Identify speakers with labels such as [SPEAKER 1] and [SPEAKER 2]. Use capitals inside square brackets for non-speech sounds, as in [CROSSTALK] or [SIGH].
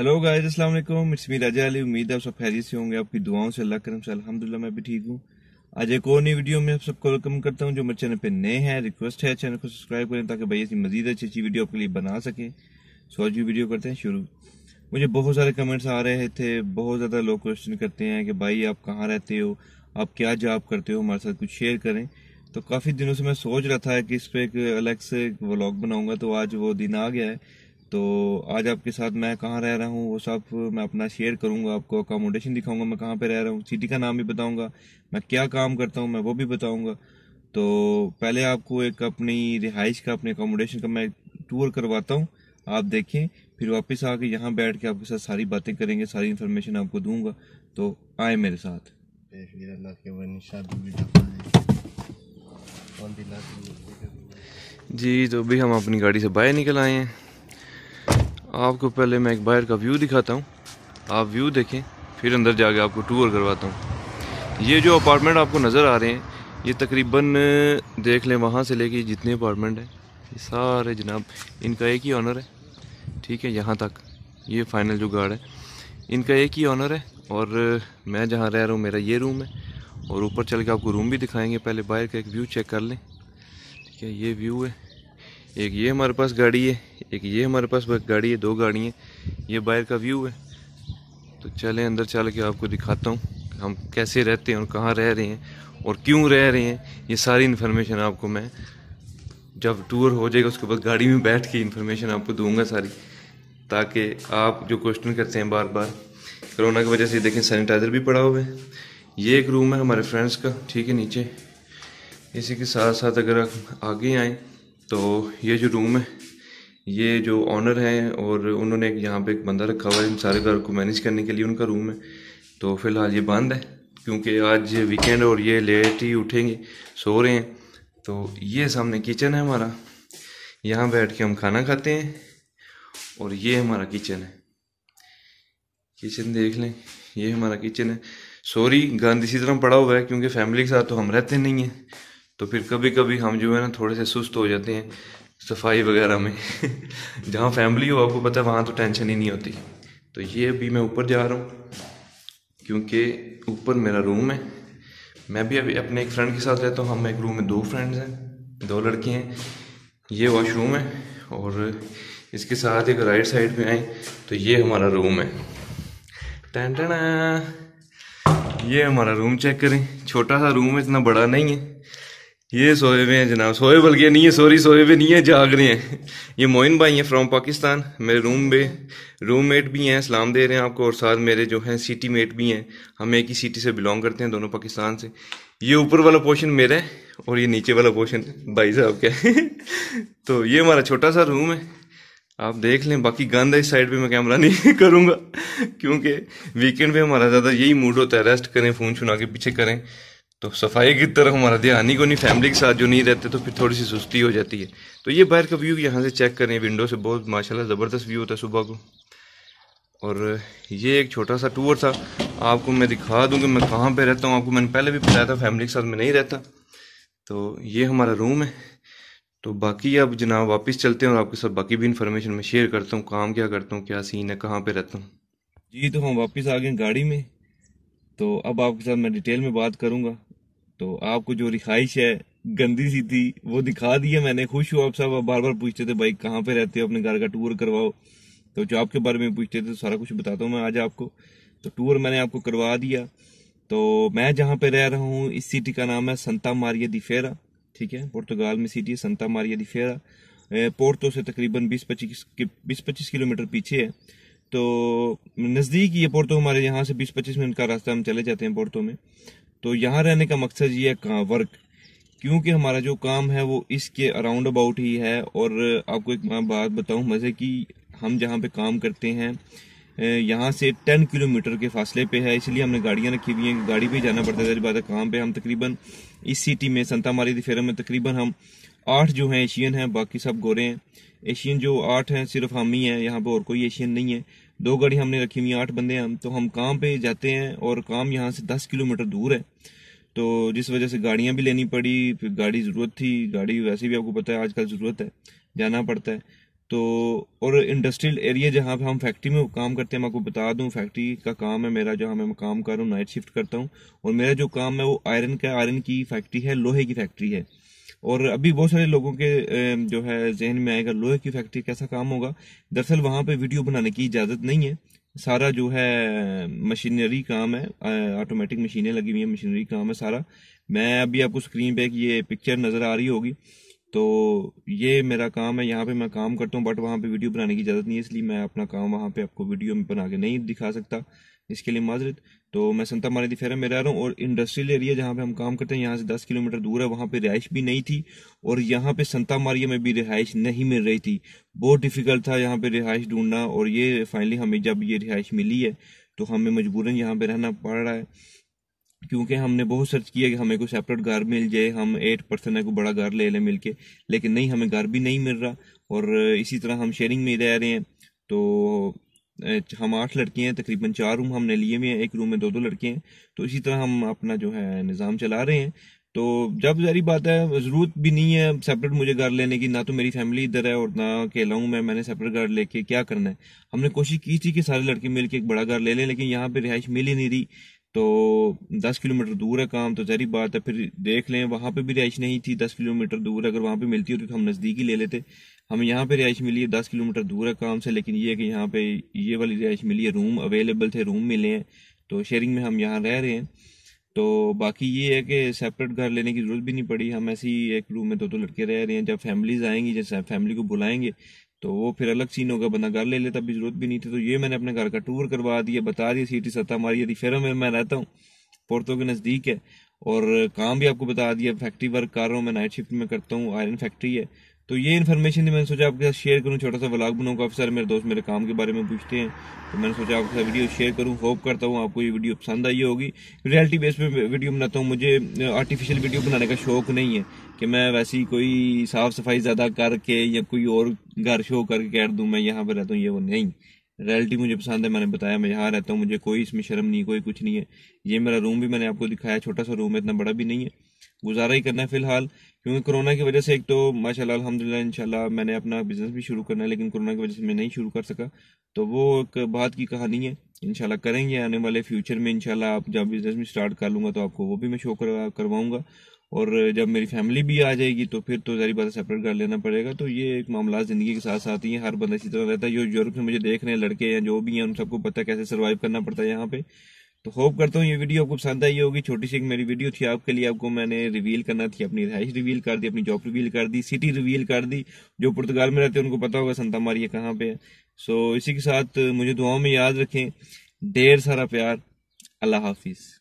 [SPEAKER 1] hello guys अस्सलाम वालेकुम it's me राजा अली उम्मीद है आप सब खैरियत से होंगे आपकी दुआओं से अल्लाह करम से अल्हम्दुलिल्लाह मैं भी ठीक हूँ आज एक और नई वीडियो में आप सबको वेलकम करता हूँ जो मेरे चैनल पे नए हैं रिक्वेस्ट है चैनल को सब्सक्राइब करें ताकि भाई ऐसी मजीद अच्छी अच्छी वीडियो आपके लिए बना सकें सो आज वीडियो करते हैं शुरू मुझे बहुत सारे कमेंट्स आ रहे थे बहुत ज़्यादा लोग क्वेश्चन करते हैं कि भाई आप कहाँ रहते हो आप क्या जॉब करते हो हमारे साथ कुछ शेयर करें तो काफ़ी दिनों से मैं सोच रहा था कि इस पर एक अलग से व्लॉग बनाऊंगा तो आज वो दिन आ गया है तो आज आपके साथ मैं कहाँ रह रहा हूँ वो सब मैं अपना शेयर करूँगा आपको अकोमोडेशन दिखाऊंगा मैं कहाँ पे रह रहा हूँ सिटी का नाम भी बताऊँगा मैं क्या काम करता हूँ मैं वो भी बताऊँगा तो पहले आपको एक अपनी रिहाइश का अपने अकोमोडेशन का मैं टूर करवाता हूँ आप देखें फिर वापस आके यहाँ बैठ के आपके साथ सारी बातें करेंगे सारी इन्फॉर्मेशन आपको दूंगा तो आए मेरे साथ जी तो अभी हम अपनी गाड़ी से बाहर निकल आए हैं आपको पहले मैं एक बाहर का व्यू दिखाता हूँ आप व्यू देखें फिर अंदर जाके आपको टूर करवाता हूँ ये जो अपार्टमेंट आपको नज़र आ रहे हैं ये तकरीबन देख लें वहाँ से लेके जितने अपार्टमेंट हैं ये सारे जनाब इनका एक ही ऑनर है ठीक है यहाँ तक ये फाइनल जो गार्ड है इनका एक ही ऑनर है और मैं जहाँ रह रहा हूँ मेरा ये रूम है और ऊपर चल के आपको रूम भी दिखाएंगे पहले बाहर का एक व्यू चेक कर लें ठीक है ये व्यू है एक ये हमारे पास गाड़ी है एक ये हमारे पास गाड़ी है दो गाड़ी है ये बाहर का व्यू है तो चलें अंदर चल के आपको दिखाता हूँ हम कैसे रहते हैं और कहाँ रह रहे हैं और क्यों रह रहे हैं ये सारी इन्फॉर्मेशन आपको मैं जब टूर हो जाएगा उसके बाद गाड़ी में बैठ के इन्फॉर्मेशन आपको दूंगा सारी ताकि आप जो क्वेश्चन करते हैं बार बार कोरोना की वजह से देखें सैनिटाइज़र भी पड़ा हुआ है ये एक रूम है हमारे फ्रेंड्स का ठीक है नीचे इसी के साथ साथ अगर आप आगे आएँ तो ये जो रूम है ये जो ऑनर हैं और उन्होंने एक यहाँ पे एक बंदा रखा हुआ है इन सारे घर को मैनेज करने के लिए उनका रूम है तो फ़िलहाल ये बंद है क्योंकि आज वीकेंड और ये लेट ही उठेंगे सो रहे हैं तो ये सामने किचन है हमारा यहाँ बैठ के हम खाना खाते हैं और ये हमारा किचन है किचन देख लें ये हमारा किचन है सॉरी गंद इसी तरह पड़ा हुआ है क्योंकि फैमिली के साथ तो हम रहते नहीं हैं तो फिर कभी कभी हम जो है ना थोड़े से सुस्त हो जाते हैं सफाई वगैरह में [LAUGHS] जहाँ फैमिली हो आपको पता है वहाँ तो टेंशन ही नहीं होती तो ये अभी मैं ऊपर जा रहा हूँ क्योंकि ऊपर मेरा रूम है मैं भी अभी अपने एक फ्रेंड के साथ रहता हूँ हम एक रूम में दो फ्रेंड्स हैं दो लड़के हैं ये वॉशरूम है और इसके साथ एक राइट साइड में आए तो ये हमारा रूम है टन टन ये हमारा रूम चेक करें छोटा सा रूम है इतना बड़ा नहीं है ये सोए हुए हैं जनाब सोए बल्कि नहीं है सॉरी सोए हुए नहीं है जाग रहे हैं ये मोइन भाई हैं फ्रॉम पाकिस्तान मेरे रूम में रूम मेट भी हैं सलाम दे रहे हैं आपको और साथ मेरे जो हैं सिटी मेट भी हैं हम एक ही सिटी से बिलोंग करते हैं दोनों पाकिस्तान से ये ऊपर वाला पोर्शन मेरा है और ये नीचे वाला पोर्शन भाई साहब का [LAUGHS] तो ये हमारा छोटा सा रूम है आप देख लें बाकी गंद इस साइड पर मैं कैमरा नहीं [LAUGHS] करूँगा क्योंकि वीकेंड पर हमारा ज़्यादा यही मूड होता है रेस्ट करें फ़ोन छुना के पीछे करें तो सफाई की तरफ हमारा ध्यान ही को नहीं फैमिली के साथ जो नहीं रहते तो फिर थोड़ी सी सुस्ती हो जाती है तो ये बाहर का व्यू यहाँ से चेक करें विंडो से बहुत माशाल्लाह ज़बरदस्त व्यू होता है सुबह को और ये एक छोटा सा टूर था आपको मैं दिखा दूँ कि मैं कहाँ पर रहता हूँ आपको मैंने पहले भी बताया था फैमिली के साथ मैं नहीं रहता तो ये हमारा रूम है तो बाकी अब जनाब वापस चलते हैं और आपके साथ बाकी भी इन्फॉर्मेशन मैं शेयर करता हूँ काम क्या करता हूँ क्या सीन है कहाँ पर रहता हूँ जी तो हम वापस आ गए गाड़ी में तो अब आपके साथ मैं डिटेल में बात करूँगा तो आपको जो रिहाइश है गंदी सी थी वो दिखा दी है मैंने खुश हुआ आप साहब आप बार बार पूछते थे भाई कहाँ पे रहते हो अपने घर का टूर करवाओ तो जो आपके बारे में पूछते थे सारा कुछ बताता हूँ मैं आज आपको तो टूर मैंने आपको करवा दिया तो मैं जहाँ पे रह रहा हूँ इस सिटी का नाम है संता मारिया दिफेरा ठीक है पुर्तगाल में सिटी है संता मारिया दिफेरा पोर्टो से तकरीबन बीस पच्चीस बीस पच्चीस किलोमीटर पीछे है तो नज़दीक ये पोर्तो हमारे यहाँ से बीस पच्चीस मिनट का रास्ता हम चले जाते हैं पोर्टो में तो यहाँ रहने का मकसद ये है वर्क क्योंकि हमारा जो काम है वो इसके अराउंड अबाउट ही है और आपको एक बात बताऊँ मज़े की हम जहाँ पे काम करते हैं यहाँ से टेन किलोमीटर के फासले पे है इसलिए हमने गाड़ियाँ रखी हुई हैं गाड़ी ही जाना पड़ता है बात है काम पर हम तकरीबन इस सिटी में संता मारी दिफेरा में तकरीबन हम आठ जो हैं एशियन हैं बाकी सब गोरे हैं एशियन जो आठ हैं सिर्फ हम ही हैं यहाँ पर और कोई एशियन नहीं है दो गाड़ी हमने रखी हुई आठ बंदे हैं हम तो हम काम पे जाते हैं और काम यहाँ से दस किलोमीटर दूर है तो जिस वजह से गाड़ियाँ भी लेनी पड़ी फिर गाड़ी ज़रूरत थी गाड़ी वैसे भी आपको पता है आजकल ज़रूरत है जाना पड़ता है तो और इंडस्ट्रियल एरिया जहाँ पे हम फैक्ट्री में काम करते हैं मैं आपको बता दूँ फैक्ट्री का काम है मेरा जहाँ मैं काम कर रहा हूँ नाइट शिफ्ट करता हूँ और मेरा जो काम है वो आयरन का आयरन की फैक्ट्री है लोहे की फैक्ट्री है और अभी बहुत सारे लोगों के जो है जहन में आएगा लोहे की फैक्ट्री कैसा काम होगा दरअसल वहां पे वीडियो बनाने की इजाज़त नहीं है सारा जो है मशीनरी काम है ऑटोमेटिक मशीनें लगी हुई हैं मशीनरी काम है सारा मैं अभी आपको स्क्रीन पे ये पिक्चर नज़र आ रही होगी तो ये मेरा काम है यहाँ पे मैं काम करता हूँ बट वहाँ पे वीडियो बनाने की इजाज़त नहीं है इसलिए मैं अपना काम वहाँ पे आपको वीडियो में बना के नहीं दिखा सकता इसके लिए माजरत तो मैं संता मारे दिफेरा में रह रहा हूँ और इंडस्ट्रियल एरिया जहाँ पे हम काम करते हैं यहाँ से दस किलोमीटर दूर है वहाँ पे रिहाइश भी नहीं थी और यहाँ पे संता मारिया में भी रिहाइश नहीं मिल रही थी बहुत डिफिकल्ट था यहाँ पे रिहाइश ढूंढना और ये फाइनली हमें जब ये रिहाइश मिली है तो हमें मजबूरन यहाँ पे रहना पड़ रहा है क्योंकि हमने बहुत सर्च किया कि हमें कोई सेपरेट घर मिल जाए हम एट परसेंट है कोई बड़ा घर ले लें मिल के लेकिन नहीं हमें घर भी नहीं मिल रहा और इसी तरह हम शेयरिंग में रह रहे हैं तो हम आठ लड़के हैं तकरीबन चार रूम हमने लिए हुए हैं एक रूम में दो दो लड़के हैं तो इसी तरह हम अपना जो है निज़ाम चला रहे हैं तो जब जारी बात है ज़रूरत भी नहीं है सेपरेट मुझे घर लेने की ना तो मेरी फैमिली इधर है और ना अकेला हूँ मैं मैंने सेपरेट घर लेके क्या करना है हमने कोशिश की थी कि सारे लड़के मिलके एक बड़ा घर ले लें लेकिन यहाँ पे रिहाइश मिल ही नहीं रही तो दस किलोमीटर दूर है काम तो जहरी बात है फिर देख लें वहाँ पर भी रिहाइश नहीं थी दस किलोमीटर दूर अगर वहाँ पर मिलती होती तो हम नज़दीक ही ले लेते हमें यहाँ पे रिहाइश मिली है दस किलोमीटर दूर है काम से लेकिन ये है कि यहाँ पे ये वाली रिहाइश मिली है रूम अवेलेबल थे रूम मिले हैं तो शेयरिंग में हम यहाँ रह रहे हैं तो बाकी ये है कि सेपरेट घर लेने की ज़रूरत भी नहीं पड़ी हम ऐसे ही एक रूम में दो दो लड़के रह रहे हैं जब फैमिलीज आएंगी जैसे फैमिली को बुलाएंगे तो वो फिर अलग सीन होगा बंदा घर ले लेता अभी ज़रूरत भी नहीं थी तो ये मैंने अपने घर का टूर करवा दिया बता दिया सीटी सत्ता हमारी यदि फिर में मैं रहता हूँ पोर्तों के नज़दीक है और काम भी आपको बता दिया फैक्ट्री वर्क कर रहा हूँ मैं नाइट शिफ्ट में करता हूँ आयरन फैक्ट्री है तो ये इन्फॉर्मेशन थी मैंने सोचा आपके साथ शेयर करूँ छोटा सा ब्लॉग बनाऊँ काफ़ी सारे मेरे दोस्त मेरे काम के बारे में पूछते हैं तो मैंने सोचा आपके साथ वीडियो शेयर करूँ होप करता हूँ आपको ये वीडियो पसंद आई होगी रियलिटी बेस पे वीडियो बनाता हूँ मुझे आर्टिफिशियल वीडियो बनाने का शौक नहीं है कि मैं वैसी कोई साफ़ सफाई ज़्यादा करके या कोई और घर शो करके कह दूँ मैं यहाँ पर रहता हूँ ये वो नहीं रियलिटी मुझे पसंद है मैंने बताया मैं यहाँ रहता हूँ मुझे कोई इसमें शर्म नहीं कोई कुछ नहीं है ये मेरा रूम भी मैंने आपको दिखाया छोटा सा रूम है इतना बड़ा भी नहीं है गुजारा ही करना है फिलहाल क्योंकि कोरोना की वजह से एक तो माशा अलहमदिल्ला इनशाला मैंने अपना बिजनेस भी शुरू करना है लेकिन कोरोना की वजह से मैं नहीं शुरू कर सका तो वो एक बात की कहानी है इनशाला करेंगे आने वाले फ्यूचर में इनशाला आप जब बिजनेस भी स्टार्ट कर लूँगा तो आपको वो भी मैं शो करवा करवाऊँगा और जब मेरी फैमिली भी आ जाएगी तो फिर तो जारी बात सेपरेट कर लेना पड़ेगा तो ये एक मामला ज़िंदगी के साथ साथ ही है हर बंदा इसी तरह रहता है जो यूरोप से मुझे देख रहे हैं लड़के हैं जो भी हैं उन सबको पता है कैसे सर्वाइव करना पड़ता है यहाँ पे तो होप करता हूँ ये वीडियो आपको पसंद आई होगी छोटी सी मेरी वीडियो थी आपके लिए आपको मैंने रिवील करना थी अपनी रिहाइश रिवील कर दी अपनी जॉब रिवील कर दी सिटी रिवील कर दी जो पुर्तगाल में रहते हैं उनको पता होगा संता मारिया कहाँ पे है सो इसी के साथ मुझे दुआओं में याद रखें ढेर सारा प्यार अल्लाह हाफिज़